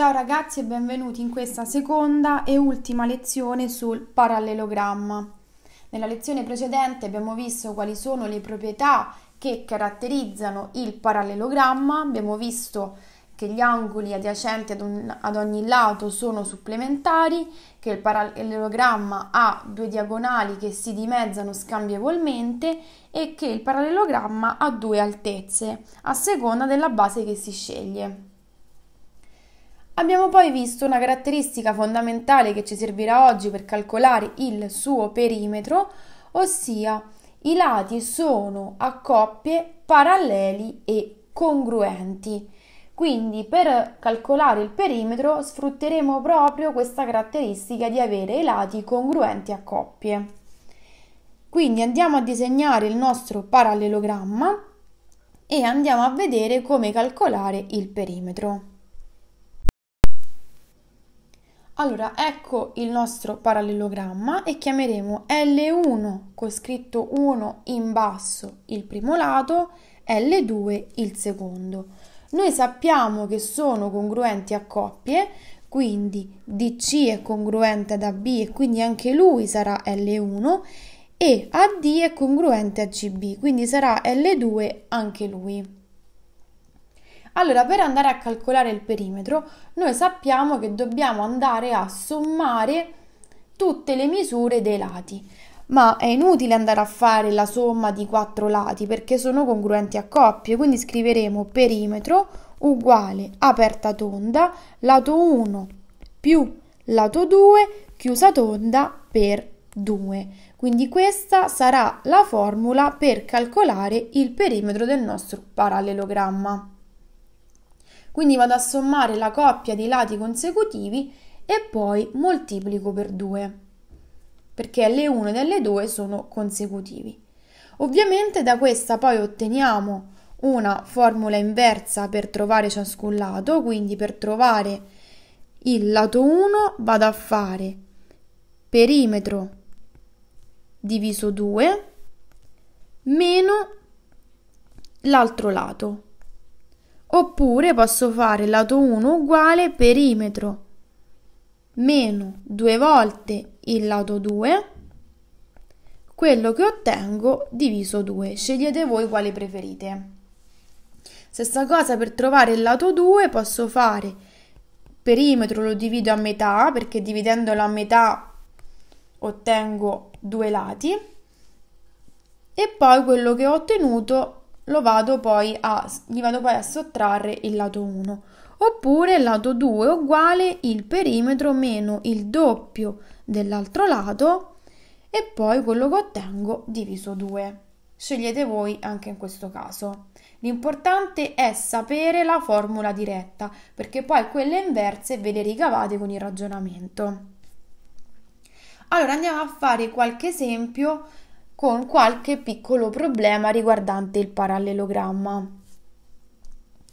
Ciao ragazzi e benvenuti in questa seconda e ultima lezione sul parallelogramma. Nella lezione precedente abbiamo visto quali sono le proprietà che caratterizzano il parallelogramma, abbiamo visto che gli angoli adiacenti ad, un, ad ogni lato sono supplementari, che il parallelogramma ha due diagonali che si dimezzano scambievolmente e che il parallelogramma ha due altezze, a seconda della base che si sceglie. Abbiamo poi visto una caratteristica fondamentale che ci servirà oggi per calcolare il suo perimetro, ossia i lati sono a coppie paralleli e congruenti. Quindi per calcolare il perimetro sfrutteremo proprio questa caratteristica di avere i lati congruenti a coppie. Quindi andiamo a disegnare il nostro parallelogramma e andiamo a vedere come calcolare il perimetro. Allora, ecco il nostro parallelogramma e chiameremo L1 con scritto 1 in basso il primo lato, L2 il secondo. Noi sappiamo che sono congruenti a coppie, quindi DC è congruente ad AB e quindi anche lui sarà L1 e AD è congruente a CB, quindi sarà L2 anche lui. Allora, per andare a calcolare il perimetro, noi sappiamo che dobbiamo andare a sommare tutte le misure dei lati, ma è inutile andare a fare la somma di quattro lati perché sono congruenti a coppie, quindi scriveremo perimetro uguale aperta tonda, lato 1 più lato 2 chiusa tonda per 2. Quindi questa sarà la formula per calcolare il perimetro del nostro parallelogramma. Quindi vado a sommare la coppia di lati consecutivi e poi moltiplico per 2, perché le 1 delle 2 sono consecutivi. Ovviamente da questa poi otteniamo una formula inversa per trovare ciascun lato, quindi per trovare il lato 1 vado a fare perimetro diviso 2 meno l'altro lato Oppure posso fare lato 1 uguale perimetro meno due volte il lato 2, quello che ottengo diviso 2. Scegliete voi quale preferite. Stessa cosa per trovare il lato 2 posso fare perimetro lo divido a metà perché dividendolo a metà ottengo due lati e poi quello che ho ottenuto lo vado poi a, gli vado poi a sottrarre il lato 1 oppure lato 2 uguale il perimetro meno il doppio dell'altro lato e poi quello che ottengo diviso 2. Scegliete voi anche in questo caso. L'importante è sapere la formula diretta perché poi quelle inverse ve le ricavate con il ragionamento. Allora andiamo a fare qualche esempio con qualche piccolo problema riguardante il parallelogramma.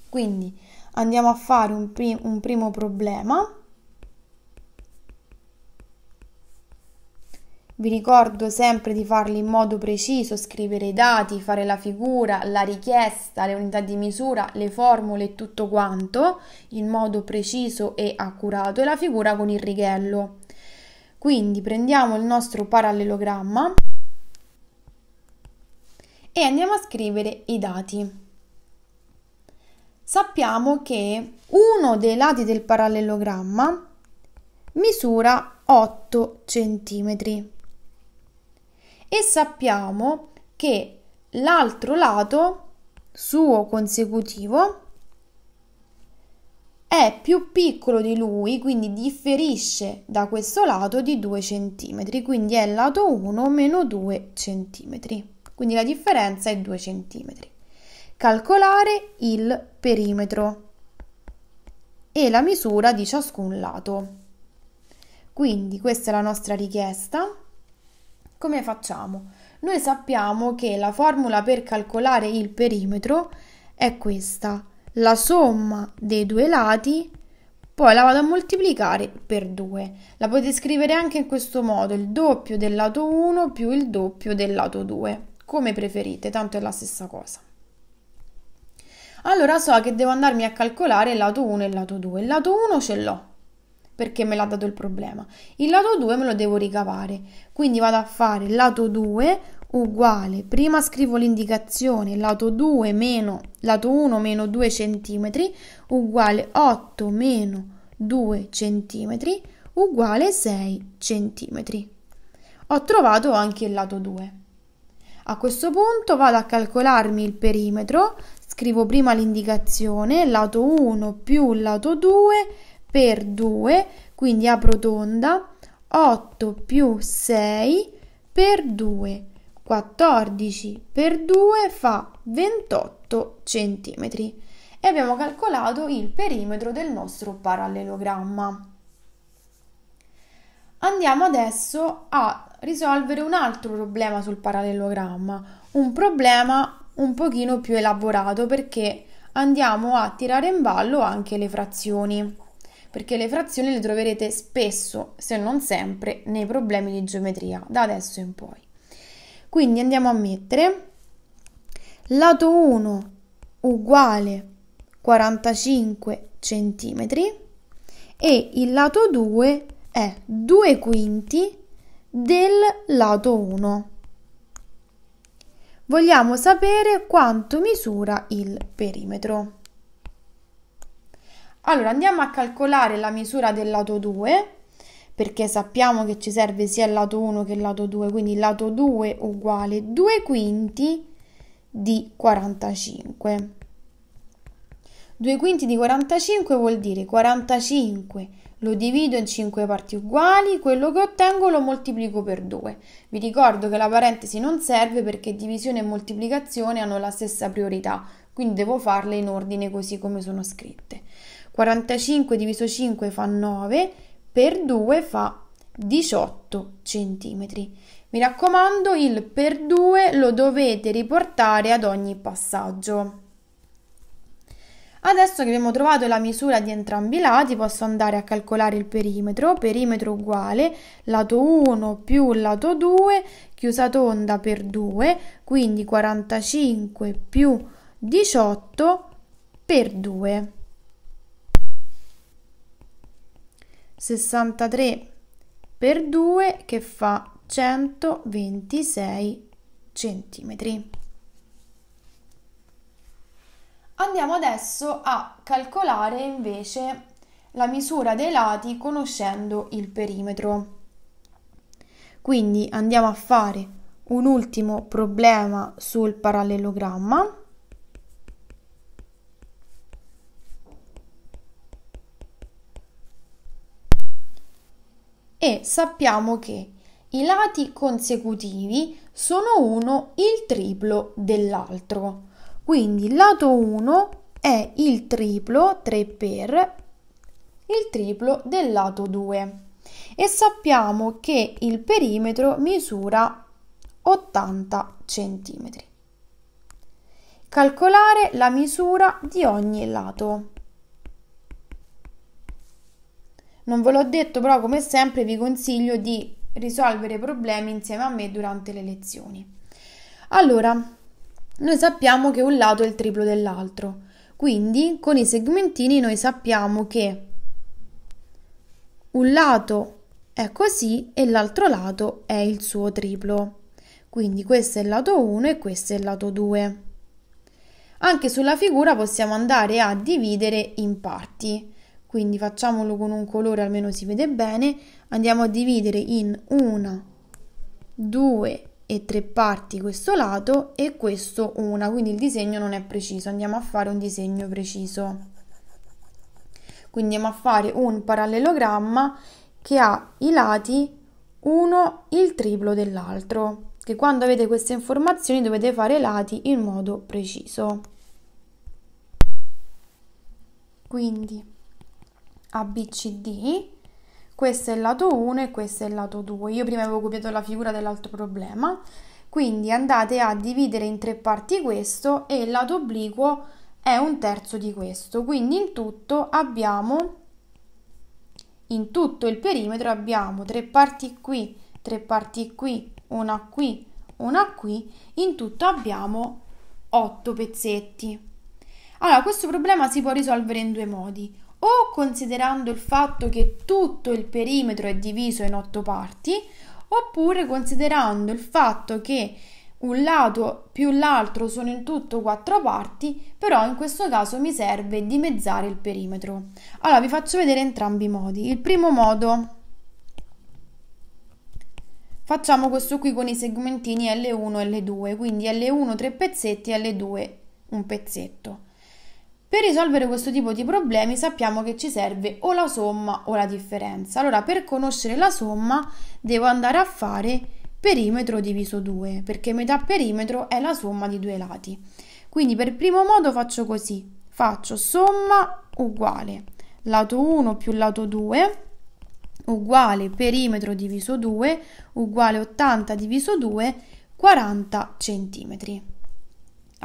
Quindi andiamo a fare un, prim- un primo problema. Vi ricordo sempre di farli in modo preciso, scrivere i dati, fare la figura, la richiesta, le unità di misura, le formule e tutto quanto in modo preciso e accurato e la figura con il righello. Quindi prendiamo il nostro parallelogramma e andiamo a scrivere i dati. Sappiamo che uno dei lati del parallelogramma misura 8 cm e sappiamo che l'altro lato suo consecutivo è più piccolo di lui, quindi differisce da questo lato di 2 cm, quindi è il lato 1 meno 2 cm quindi la differenza è 2 cm. Calcolare il perimetro e la misura di ciascun lato. Quindi questa è la nostra richiesta. Come facciamo? Noi sappiamo che la formula per calcolare il perimetro è questa, la somma dei due lati poi la vado a moltiplicare per 2. La potete scrivere anche in questo modo, il doppio del lato 1 più il doppio del lato 2. Come preferite, tanto è la stessa cosa. Allora so che devo andarmi a calcolare il lato 1 e il lato 2. Il lato 1 ce l'ho perché me l'ha dato il problema. Il lato 2 me lo devo ricavare. Quindi vado a fare lato 2 uguale, prima scrivo l'indicazione, lato 2 meno, lato 1 meno 2 cm uguale 8 meno 2 cm uguale 6 cm. Ho trovato anche il lato 2. A questo punto vado a calcolarmi il perimetro, scrivo prima l'indicazione, lato 1 più lato 2 per 2, quindi apro tonda, 8 più 6 per 2, 14 per 2 fa 28 centimetri e abbiamo calcolato il perimetro del nostro parallelogramma. Andiamo adesso a risolvere un altro problema sul parallelogramma, un problema un pochino più elaborato perché andiamo a tirare in ballo anche le frazioni, perché le frazioni le troverete spesso, se non sempre, nei problemi di geometria, da adesso in poi. Quindi andiamo a mettere lato 1 uguale 45 cm e il lato 2 è 2 quinti del lato 1. Vogliamo sapere quanto misura il perimetro. Allora andiamo a calcolare la misura del lato 2 perché sappiamo che ci serve sia il lato 1 che il lato 2, quindi il lato 2 uguale 2 quinti di 45. 2 quinti di 45 vuol dire 45 lo divido in 5 parti uguali, quello che ottengo lo moltiplico per 2. Vi ricordo che la parentesi non serve perché divisione e moltiplicazione hanno la stessa priorità, quindi devo farle in ordine così come sono scritte. 45 diviso 5 fa 9, per 2 fa 18 cm. Mi raccomando, il per 2 lo dovete riportare ad ogni passaggio. Adesso che abbiamo trovato la misura di entrambi i lati posso andare a calcolare il perimetro, perimetro uguale, lato 1 più lato 2, chiusa tonda per 2, quindi 45 più 18 per 2. 63 per 2 che fa 126 centimetri. Andiamo adesso a calcolare invece la misura dei lati conoscendo il perimetro. Quindi andiamo a fare un ultimo problema sul parallelogramma. E sappiamo che i lati consecutivi sono uno il triplo dell'altro. Quindi il lato 1 è il triplo 3 per il triplo del lato 2 e sappiamo che il perimetro misura 80 cm. Calcolare la misura di ogni lato. Non ve l'ho detto, però come sempre vi consiglio di risolvere problemi insieme a me durante le lezioni. Allora, noi sappiamo che un lato è il triplo dell'altro, quindi con i segmentini noi sappiamo che un lato è così e l'altro lato è il suo triplo. Quindi questo è il lato 1 e questo è il lato 2. Anche sulla figura possiamo andare a dividere in parti. Quindi facciamolo con un colore almeno si vede bene. Andiamo a dividere in 1, 2, e tre parti questo lato e questo una, quindi il disegno non è preciso, andiamo a fare un disegno preciso. Quindi andiamo a fare un parallelogramma che ha i lati uno il triplo dell'altro, che quando avete queste informazioni dovete fare i lati in modo preciso. Quindi ABCD questo è il lato 1 e questo è il lato 2. Io prima avevo copiato la figura dell'altro problema, quindi andate a dividere in tre parti questo e il lato obliquo è un terzo di questo, quindi in tutto abbiamo in tutto il perimetro abbiamo tre parti qui, tre parti qui, una qui, una qui, in tutto abbiamo 8 pezzetti. Allora, questo problema si può risolvere in due modi o considerando il fatto che tutto il perimetro è diviso in otto parti, oppure considerando il fatto che un lato più l'altro sono in tutto quattro parti, però in questo caso mi serve dimezzare il perimetro. Allora vi faccio vedere entrambi i modi. Il primo modo facciamo questo qui con i segmentini L1 e L2, quindi L1 tre pezzetti L2 un pezzetto. Per risolvere questo tipo di problemi sappiamo che ci serve o la somma o la differenza. Allora per conoscere la somma devo andare a fare perimetro diviso 2 perché metà perimetro è la somma di due lati. Quindi per primo modo faccio così, faccio somma uguale lato 1 più lato 2 uguale perimetro diviso 2 uguale 80 diviso 2 40 centimetri.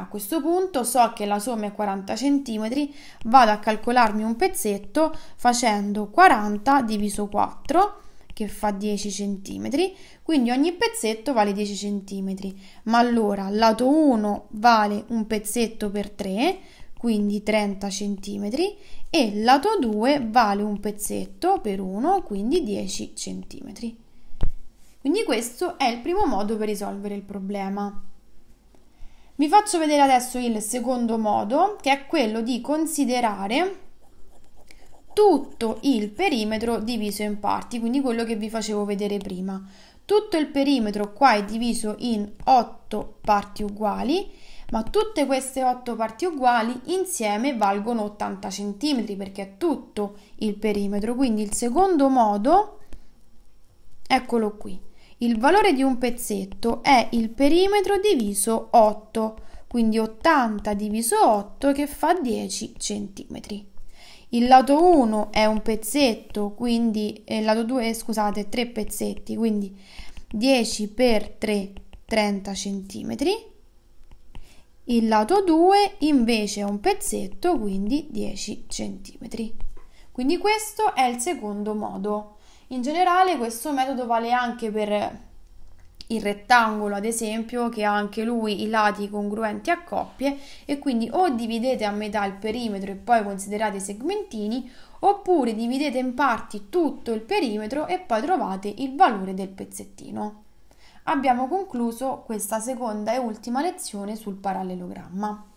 A questo punto so che la somma è 40 cm, vado a calcolarmi un pezzetto facendo 40 diviso 4 che fa 10 cm, quindi ogni pezzetto vale 10 cm. Ma allora lato 1 vale un pezzetto per 3, quindi 30 cm e lato 2 vale un pezzetto per 1, quindi 10 cm. Quindi questo è il primo modo per risolvere il problema. Vi faccio vedere adesso il secondo modo, che è quello di considerare tutto il perimetro diviso in parti, quindi quello che vi facevo vedere prima. Tutto il perimetro qua è diviso in 8 parti uguali, ma tutte queste 8 parti uguali insieme valgono 80 cm perché è tutto il perimetro, quindi il secondo modo, eccolo qui, il valore di un pezzetto è il perimetro diviso 8, quindi 80 diviso 8 che fa 10 cm. Il lato 1 è un pezzetto, quindi eh, il lato 2, scusate, 3 pezzetti, quindi 10 per 3 30 cm. Il lato 2 invece è un pezzetto, quindi 10 cm. Quindi questo è il secondo modo. In generale questo metodo vale anche per il rettangolo ad esempio che ha anche lui i lati congruenti a coppie e quindi o dividete a metà il perimetro e poi considerate i segmentini oppure dividete in parti tutto il perimetro e poi trovate il valore del pezzettino. Abbiamo concluso questa seconda e ultima lezione sul parallelogramma.